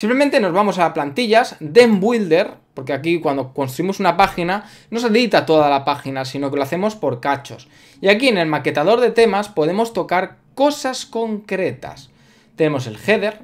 Simplemente nos vamos a plantillas, den builder, porque aquí cuando construimos una página no se edita toda la página, sino que lo hacemos por cachos. Y aquí en el maquetador de temas podemos tocar cosas concretas. Tenemos el header,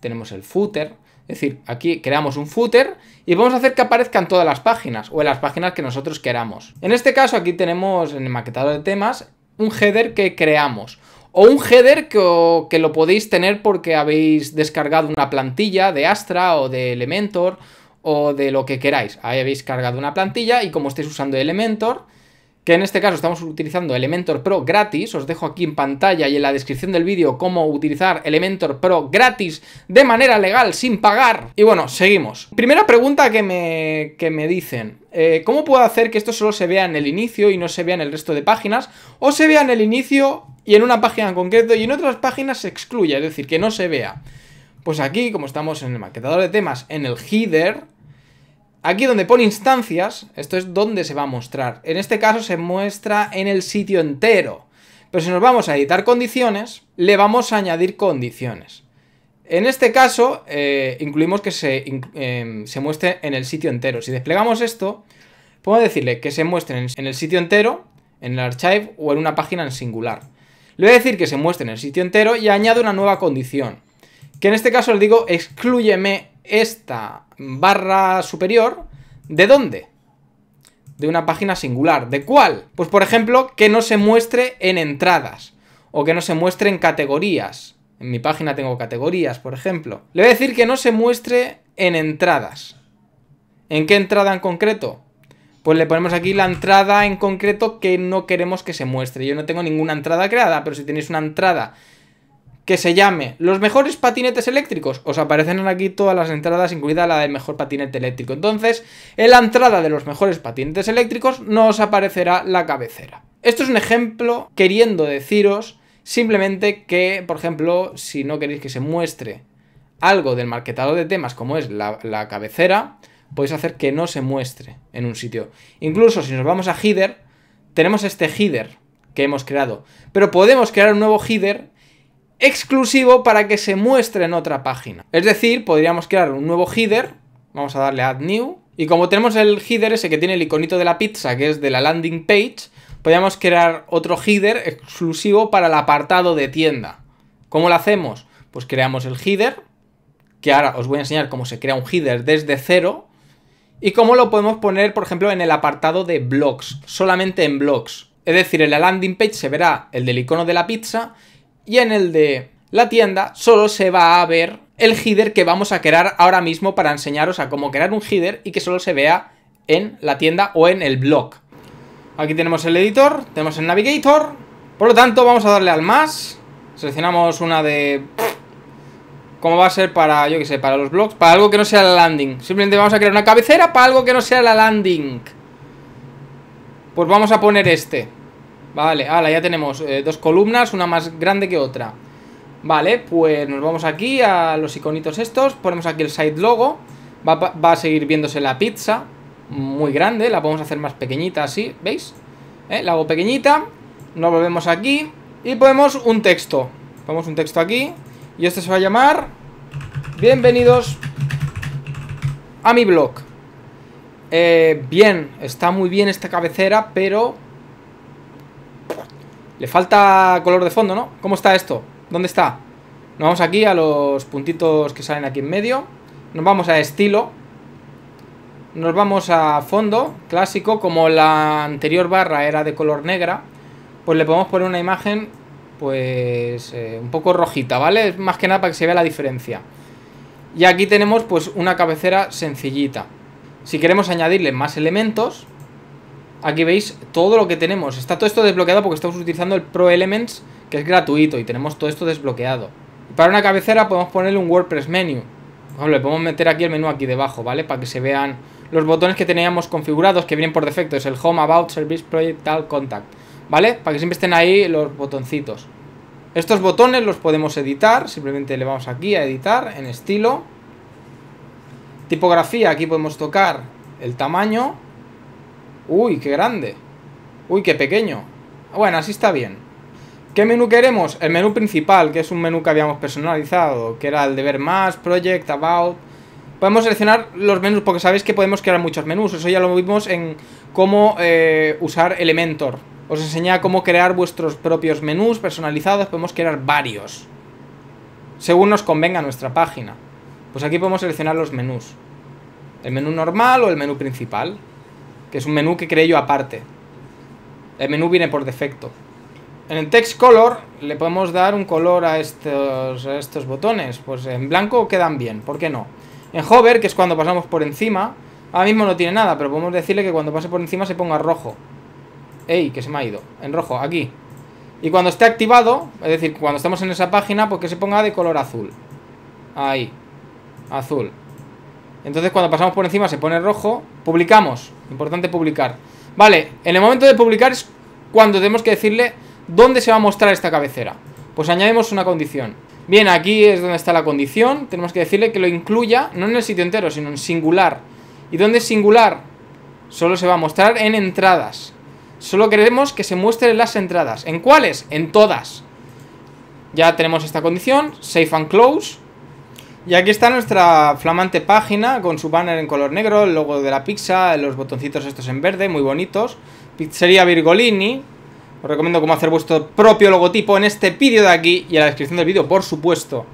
tenemos el footer, es decir, aquí creamos un footer y vamos a hacer que aparezcan todas las páginas o en las páginas que nosotros queramos. En este caso aquí tenemos en el maquetador de temas un header que creamos o un header que, lo podéis tener porque habéis descargado una plantilla de Astra o de Elementor o de lo que queráis. Ahí habéis cargado una plantilla y como estáis usando Elementor, que en este caso estamos utilizando Elementor Pro gratis, os dejo aquí en pantalla y en la descripción del vídeo cómo utilizar Elementor Pro gratis de manera legal, sin pagar. Y bueno, seguimos. Primera pregunta que me, que me dicen, eh, ¿cómo puedo hacer que esto solo se vea en el inicio y no se vea en el resto de páginas? ¿O se vea en el inicio y en una página en concreto y en otras páginas se excluya, es decir, que no se vea? Pues aquí, como estamos en el maquetador de temas, en el header, Aquí donde pone instancias, esto es donde se va a mostrar. En este caso se muestra en el sitio entero. Pero si nos vamos a editar condiciones, le vamos a añadir condiciones. En este caso, eh, incluimos que em, se, muestre en el sitio entero. Si desplegamos esto, podemos decirle que se muestre en el sitio entero, en el archive o en una página en singular. Le voy a decir que se muestre en el sitio entero y añado una nueva condición. Que en este caso le digo, excluyeme esta barra superior, ¿de dónde? De una página singular. ¿De cuál? Pues por ejemplo, que no se muestre en entradas o que no se muestre en categorías. En mi página tengo categorías, por ejemplo. Le voy a decir que no se muestre en entradas. ¿En qué entrada en concreto? Pues le ponemos aquí la entrada en concreto que no queremos que se muestre. Yo no tengo ninguna entrada creada, pero si tenéis una entrada que se llame Los mejores patinetes eléctricos. Os aparecen aquí todas las entradas, incluida la del mejor patinete eléctrico. Entonces, en la entrada de los mejores patinetes eléctricos no os aparecerá la cabecera. Esto es un ejemplo queriendo deciros simplemente que, por ejemplo, si no queréis que se muestre algo del marketado de temas como es la, la cabecera, podéis hacer que no se muestre en un sitio. Incluso si nos vamos a header, tenemos este header que hemos creado, pero podemos crear un nuevo header exclusivo para que se muestre en otra página. Es decir, podríamos crear un nuevo header, vamos a darle Add New, y como tenemos el header ese que tiene el iconito de la pizza, que es de la landing page, podríamos crear otro header exclusivo para el apartado de tienda. ¿Cómo lo hacemos? Pues creamos el header, que ahora os voy a enseñar cómo se crea un header desde cero, y cómo lo podemos poner, por ejemplo, en el apartado de blogs, solamente en blogs. Es decir, en la landing page se verá el del icono de la pizza y en el de la tienda solo se va a ver el header que vamos a crear ahora mismo para enseñaros a cómo crear un header y que solo se vea en la tienda o en el blog. Aquí tenemos el editor, tenemos el navigator, por lo tanto vamos a darle al más, seleccionamos una de... cómo va a ser para, yo que sé, para los blogs, para algo que no sea la landing. Simplemente vamos a crear una cabecera para algo que no sea la landing. Pues vamos a poner este. Vale, ahora ya tenemos eh, dos columnas, una más grande que otra. Vale, pues nos vamos aquí a los iconitos estos, ponemos aquí el site logo, va, a seguir viéndose la pizza, muy grande, la podemos hacer más pequeñita así, ¿veis? Eh, la hago pequeñita, nos volvemos aquí y ponemos un texto. Ponemos un texto aquí y este se va a llamar Bienvenidos a mi blog. Eh, bien, está muy bien esta cabecera, pero le falta color de fondo, ¿no? ¿Cómo está esto? ¿Dónde está? Nos vamos aquí a los puntitos que salen aquí en medio. Nos vamos a estilo. Nos vamos a fondo, clásico. Como la anterior barra era de color negra, pues le podemos poner una imagen, pues, eh, un poco rojita, ¿vale? Más que nada para que se vea la diferencia. Y aquí tenemos, pues, una cabecera sencillita. Si queremos añadirle más elementos, Aquí veis todo lo que tenemos. Está todo esto desbloqueado porque estamos utilizando el Pro Elements, que es gratuito, y tenemos todo esto desbloqueado. para una cabecera podemos ponerle un WordPress menu. Le podemos meter aquí el menú aquí debajo, ¿vale? Para que se vean los botones que teníamos configurados, que vienen por defecto. Es el Home, About, Service, Project, Tal, Contact. ¿Vale? Para que siempre estén ahí los botoncitos. Estos botones los podemos editar. Simplemente le vamos aquí a editar en estilo. Tipografía, aquí podemos tocar el tamaño Uy, qué grande. Uy, qué pequeño. Bueno, así está bien. ¿Qué menú queremos? El menú principal, que es un menú que habíamos personalizado, que era el de ver más, project, about... Podemos seleccionar los menús, porque sabéis que podemos crear muchos menús. Eso ya lo vimos en cómo eh, usar Elementor. Os enseña cómo crear vuestros propios menús personalizados. Podemos crear varios. Según nos convenga nuestra página. Pues aquí podemos seleccionar los menús. El menú normal o el menú principal que es un menú que creé yo aparte. El menú viene por defecto. En el text color le podemos dar un color a estos, estos botones. Pues en blanco quedan bien, ¿por qué no? En hover, que es cuando pasamos por encima, ahora mismo no tiene nada, pero podemos decirle que cuando pase por encima se ponga rojo. ¡Ey! Que se me ha ido. En rojo, aquí. Y cuando esté activado, es decir, cuando estamos en esa página, pues que se ponga de color azul. Ahí. Azul. Entonces cuando pasamos por encima se pone rojo. Publicamos. Importante publicar. Vale, en el momento de publicar es cuando tenemos que decirle dónde se va a mostrar esta cabecera. Pues añadimos una condición. Bien, aquí es donde está la condición. Tenemos que decirle que lo incluya, no en el sitio entero, sino en singular. ¿Y dónde es singular? Solo se va a mostrar en entradas. Solo queremos que se muestren las entradas. ¿En cuáles? En todas. Ya tenemos esta condición. Safe and close. Y aquí está nuestra flamante página con su banner en color negro, el logo de la pizza, los botoncitos estos en verde, muy bonitos. Pizzería Virgolini. Os recomiendo cómo hacer vuestro propio logotipo en este vídeo de aquí y en la descripción del vídeo, por supuesto.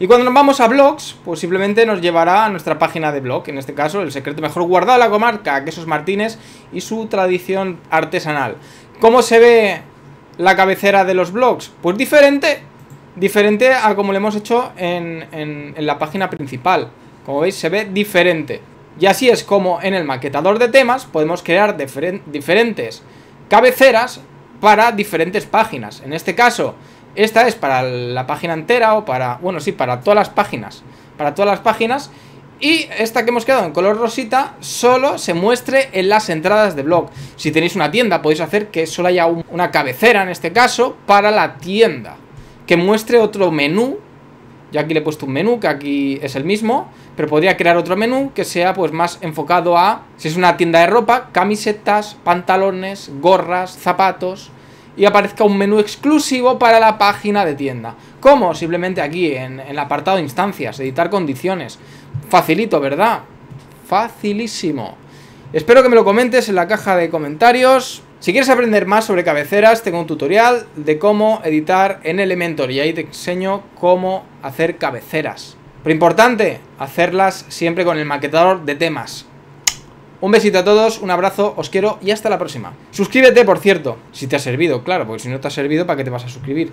Y cuando nos vamos a blogs, pues simplemente nos llevará a nuestra página de blog, en este caso el secreto mejor guardado de la comarca, Quesos Martínez y su tradición artesanal. ¿Cómo se ve la cabecera de los blogs? Pues diferente, Diferente a como lo hemos hecho en, la página principal. Como veis, se ve diferente. Y así es como en el maquetador de temas podemos crear diferentes cabeceras para diferentes páginas. En este caso, esta es para la página entera o para, bueno, sí, para todas las páginas. Para todas las páginas. Y esta que hemos quedado en color rosita solo se muestre en las entradas de blog. Si tenéis una tienda podéis hacer que solo haya una cabecera en este caso para la tienda que muestre otro menú. ya aquí le he puesto un menú, que aquí es el mismo, pero podría crear otro menú que sea pues más enfocado a, si es una tienda de ropa, camisetas, pantalones, gorras, zapatos, y aparezca un menú exclusivo para la página de tienda. ¿Cómo? Simplemente aquí en, el apartado instancias, editar condiciones. Facilito, ¿verdad? Facilísimo. Espero que me lo comentes en la caja de comentarios. Si quieres aprender más sobre cabeceras, tengo un tutorial de cómo editar en Elementor y ahí te enseño cómo hacer cabeceras. Pero importante, hacerlas siempre con el maquetador de temas. Un besito a todos, un abrazo, os quiero y hasta la próxima. Suscríbete, por cierto, si te ha servido, claro, porque si no te ha servido, ¿para qué te vas a suscribir?